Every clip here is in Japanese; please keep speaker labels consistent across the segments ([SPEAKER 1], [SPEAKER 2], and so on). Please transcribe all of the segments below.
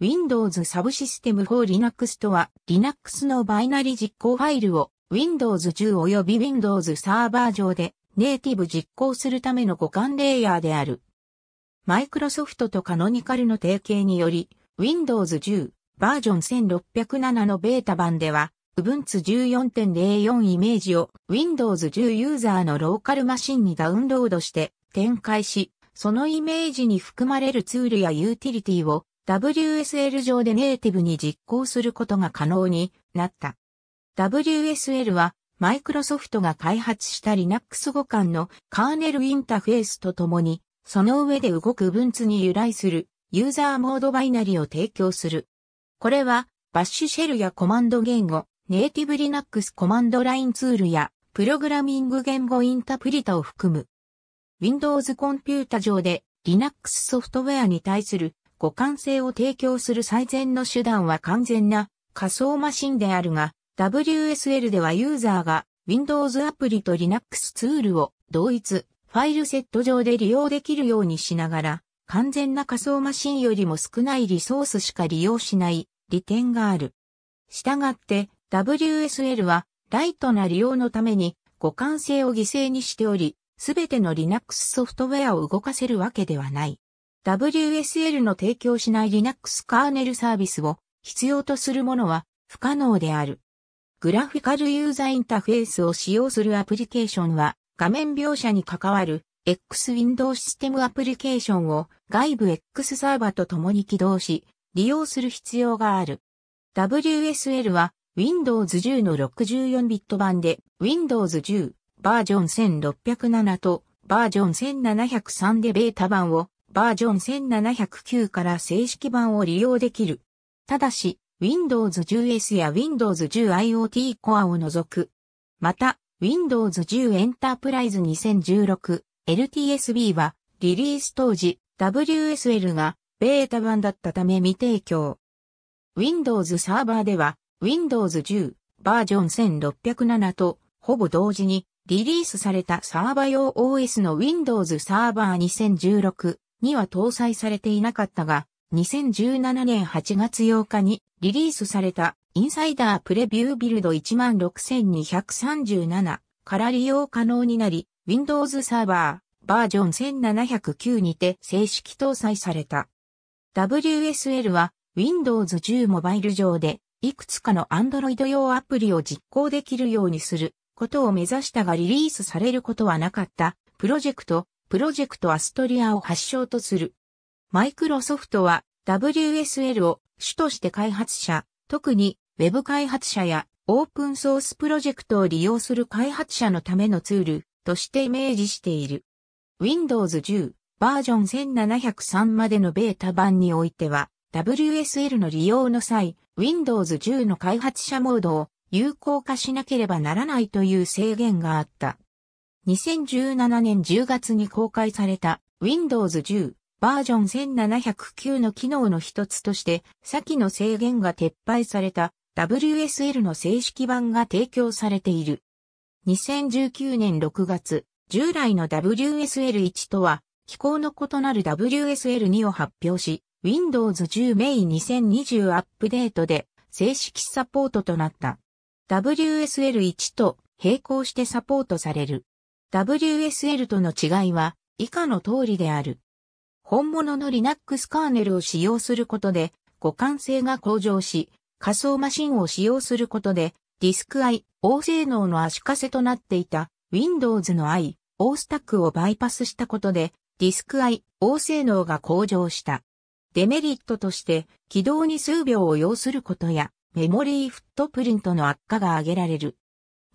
[SPEAKER 1] Windows サブシステム for Linux とは、Linux のバイナリ実行ファイルを Windows 10及び Windows サーバー上でネイティブ実行するための互換レイヤーである。マイクロソフトとカノニカルの提携により、Windows 10バージョン1607のベータ版では、Ubuntu 14.04イメージを Windows 10ユーザーのローカルマシンにダウンロードして展開し、そのイメージに含まれるツールやユーティリティを WSL 上でネイティブに実行することが可能になった。WSL は、マイクロソフトが開発した Linux 互換のカーネルインターフェースとともに、その上で動く分 u に由来するユーザーモードバイナリを提供する。これは、バッシュシェルやコマンド言語、ネイティブ Linux コマンドラインツールや、プログラミング言語インタプリタを含む。Windows コンピュータ上で Linux ソフトウェアに対する互換性を提供する最善の手段は完全な仮想マシンであるが、WSL ではユーザーが Windows アプリと Linux ツールを同一ファイルセット上で利用できるようにしながら、完全な仮想マシンよりも少ないリソースしか利用しない利点がある。したがって WSL はライトな利用のために互換性を犠牲にしており、すべての Linux ソフトウェアを動かせるわけではない。WSL の提供しない Linux カーネルサービスを必要とするものは不可能である。グラフィカルユーザーインターフェースを使用するアプリケーションは画面描写に関わる X ウィンドウシステムアプリケーションを外部 X サーバーと共に起動し利用する必要がある。WSL は Windows 10の64ビット版で Windows 10バージョン1607とバージョン1703でベータ版をバージョン1709から正式版を利用できる。ただし、Windows 10S や Windows 10 IoT コアを除く。また、Windows 10 Enterprise 2016 LTSB はリリース当時 WSL がベータ版だったため未提供。Windows サーバーでは Windows 10バージョン1607とほぼ同時にリリースされたサーバー用 OS の Windows サーバーには搭載されていなかったが、2017年8月8日にリリースされたインサイダープレビュービルド16237から利用可能になり、Windows サーバーバージョン1709にて正式搭載された。WSL は Windows 10モバイル上でいくつかの Android 用アプリを実行できるようにすることを目指したがリリースされることはなかったプロジェクトプロジェクトアストリアを発祥とする。マイクロソフトは WSL を主として開発者、特に Web 開発者やオープンソースプロジェクトを利用する開発者のためのツールとしてイメージしている。Windows 10バージョン1703までのベータ版においては WSL の利用の際、Windows 10の開発者モードを有効化しなければならないという制限があった。2017年10月に公開された Windows 10バージョン1709の機能の一つとして、先の制限が撤廃された WSL の正式版が提供されている。2019年6月、従来の WSL1 とは、機構の異なる WSL2 を発表し、Windows 10 May 2020アップデートで正式サポートとなった。WSL1 と並行してサポートされる。WSL との違いは以下の通りである。本物の Linux カーネルを使用することで互換性が向上し、仮想マシンを使用することでディスク I、O 性能の足かせとなっていた Windows の I、O スタックをバイパスしたことでディスク I、O 性能が向上した。デメリットとして起動に数秒を要することやメモリーフットプリントの悪化が挙げられる。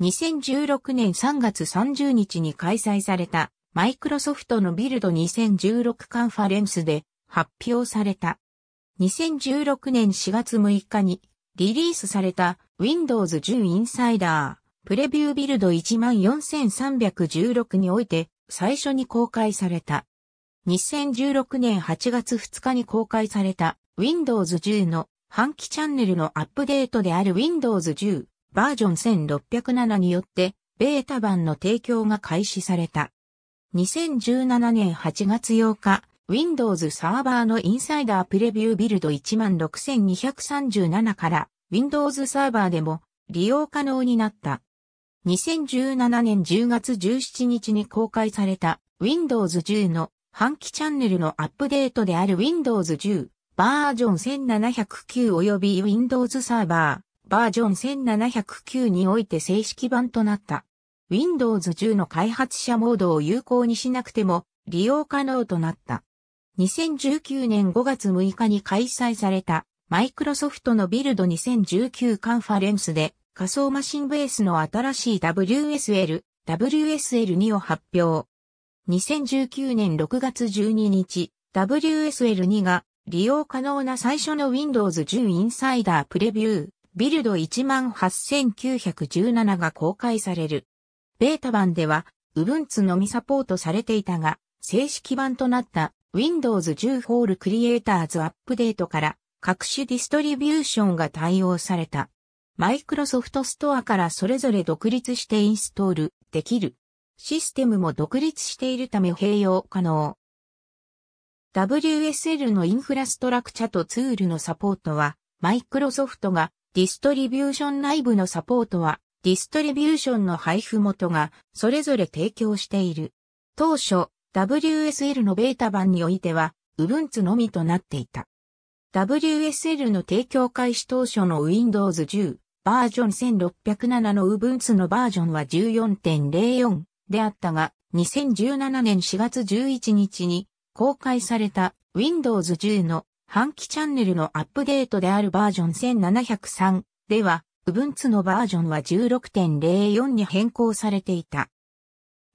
[SPEAKER 1] 2016年3月30日に開催されたマイクロソフトのビルド2016カンファレンスで発表された。2016年4月6日にリリースされた Windows 10 Insider プレビュービルド14316において最初に公開された。2016年8月2日に公開された Windows 10の半期チャンネルのアップデートである Windows 10バージョン1607によって、ベータ版の提供が開始された。2017年8月8日、Windows サーバーのインサイダープレビュービルド16237から Windows サーバーでも利用可能になった。2017年10月17日に公開された Windows 10の半期チャンネルのアップデートである Windows 10バージョン1709及び Windows サーババージョン1709において正式版となった。Windows 10の開発者モードを有効にしなくても利用可能となった。2019年5月6日に開催されたマイクロソフトのビルド2019カンファレンスで仮想マシンベースの新しい WSL、WSL2 を発表。2019年6月12日、WSL2 が利用可能な最初の Windows 10インサイダープレビュービルド18917が公開される。ベータ版では、Ubuntu のみサポートされていたが、正式版となった Windows 10 Fall Creators アップデートから各種ディストリビューションが対応された。Microsoft Store からそれぞれ独立してインストールできる。システムも独立しているため併用可能。WSL のインフラストラクチャとツールのサポートは、Microsoft がディストリビューション内部のサポートは、ディストリビューションの配布元がそれぞれ提供している。当初、WSL のベータ版においては、Ubuntu のみとなっていた。WSL の提供開始当初の Windows 10バージョン1607の Ubuntu のバージョンは14.04であったが、2017年4月11日に公開された Windows 10の半期チャンネルのアップデートであるバージョン1703では、Ubuntu のバージョンは16.04に変更されていた。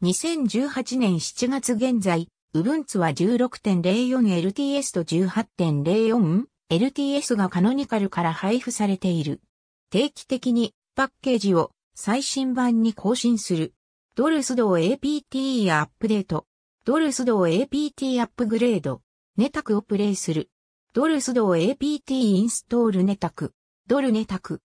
[SPEAKER 1] 2018年7月現在、Ubuntu は 16.04LTS と 18.04LTS がカノニカルから配布されている。定期的にパッケージを最新版に更新する。ドルスド APT アップデート。ドルスド APT アップグレード。ネタクをプレイする。ドルスド APT インストールネタク。ドルネタク。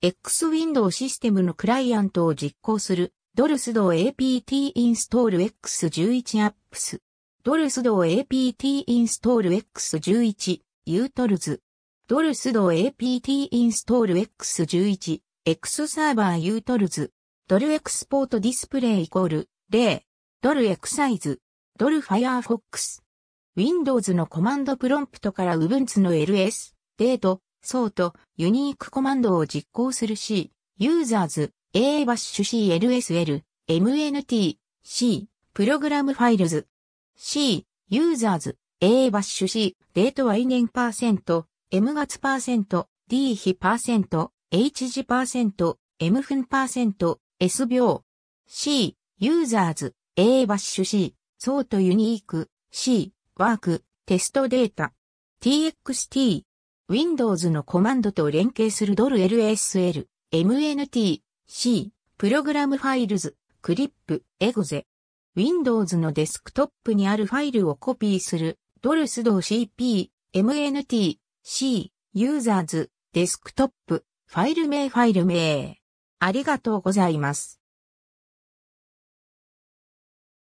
[SPEAKER 1] X-Window システムのクライアントを実行するドルスド APT インストール X11 Apps。ドルスド APT インストール X11 ユートルズ。ドルスド APT インストール X11 X サーバーユートルズ。ドルエクスポートディスプレイイコール0。ドルエクサイズ。ドルファイアフォックス。Windows のコマンドプロンプトから Ubuntu の ls、デート、ソート、ユニークコマンドを実行する C、users、A バッシュ CLSL、MNT、C、プログラムファイルズ。C、users、A バッシュ C、デートは I 年パーセント、M 月パーセント、D 比パーセント、H 時パーセント、M 分パーセント、S 秒。C、users、A バッシュ C、ソートユニーク、C、ワーク、テストデータ、txt、Windows のコマンドと連携するドル $LSL、MNT、C、プログラムファイルズ、クリップ、エゴゼ。Windows のデスクトップにあるファイルをコピーする、ドルスド CP、MNT、C、ユーザーズ、デスクトップ、ファイル名ファイル名。ありがとうございます。